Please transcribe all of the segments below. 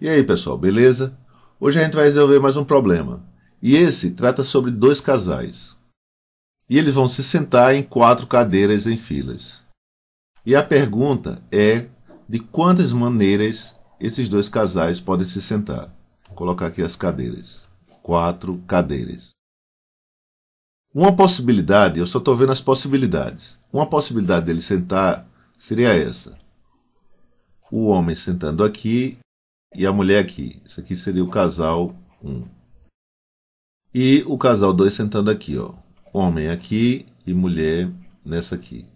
E aí, pessoal, beleza? Hoje a gente vai resolver mais um problema. E esse trata sobre dois casais. E eles vão se sentar em quatro cadeiras em filas. E a pergunta é de quantas maneiras esses dois casais podem se sentar. Vou colocar aqui as cadeiras. Quatro cadeiras. Uma possibilidade, eu só estou vendo as possibilidades. Uma possibilidade dele sentar seria essa: o homem sentando aqui e a mulher aqui. Isso aqui seria o casal 1. Um. E o casal 2 sentando aqui, ó. Homem aqui e mulher nessa aqui.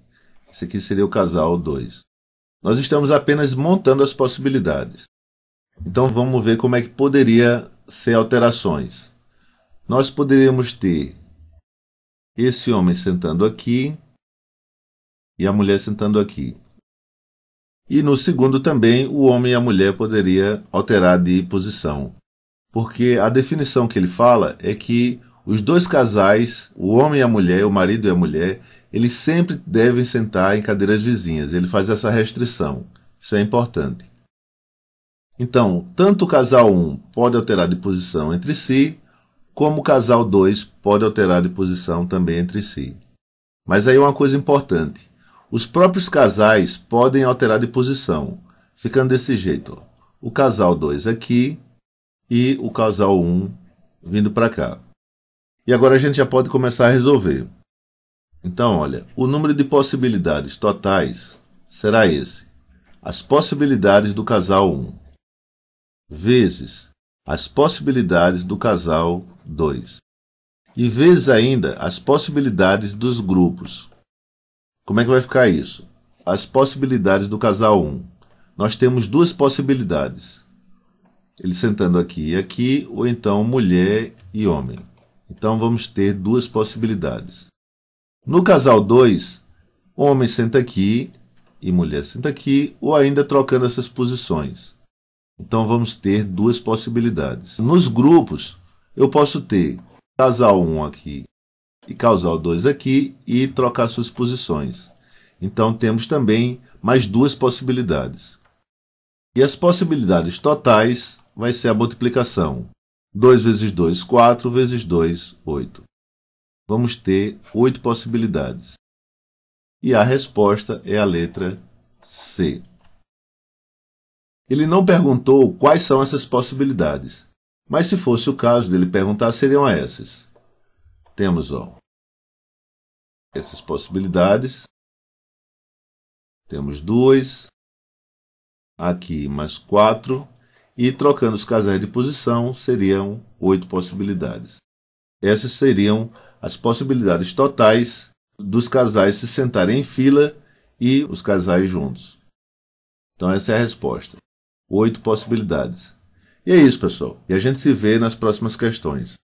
Isso aqui seria o casal 2. Nós estamos apenas montando as possibilidades. Então vamos ver como é que poderia ser alterações. Nós poderíamos ter esse homem sentando aqui e a mulher sentando aqui. E no segundo também, o homem e a mulher poderia alterar de posição. Porque a definição que ele fala é que os dois casais, o homem e a mulher, o marido e a mulher, eles sempre devem sentar em cadeiras vizinhas. Ele faz essa restrição. Isso é importante. Então, tanto o casal 1 um pode alterar de posição entre si, como o casal 2 pode alterar de posição também entre si. Mas aí é uma coisa importante. Os próprios casais podem alterar de posição, ficando desse jeito. O casal 2 aqui e o casal 1 um vindo para cá. E agora a gente já pode começar a resolver. Então, olha, o número de possibilidades totais será esse. As possibilidades do casal 1 um, vezes as possibilidades do casal 2 e vezes ainda as possibilidades dos grupos como é que vai ficar isso? As possibilidades do casal 1. Nós temos duas possibilidades. Ele sentando aqui e aqui, ou então mulher e homem. Então vamos ter duas possibilidades. No casal 2, homem senta aqui e mulher senta aqui, ou ainda trocando essas posições. Então vamos ter duas possibilidades. Nos grupos, eu posso ter casal 1 um aqui e causal 2 aqui e trocar suas posições. Então temos também mais duas possibilidades. E as possibilidades totais vai ser a multiplicação. 2 vezes 2, 4, vezes 2, 8. Vamos ter oito possibilidades. E a resposta é a letra C. Ele não perguntou quais são essas possibilidades, mas se fosse o caso dele perguntar, seriam essas. Temos ó, essas possibilidades. Temos 2, aqui mais 4, e trocando os casais de posição seriam 8 possibilidades. Essas seriam as possibilidades totais dos casais se sentarem em fila e os casais juntos. Então essa é a resposta. Oito possibilidades. E é isso, pessoal. E a gente se vê nas próximas questões.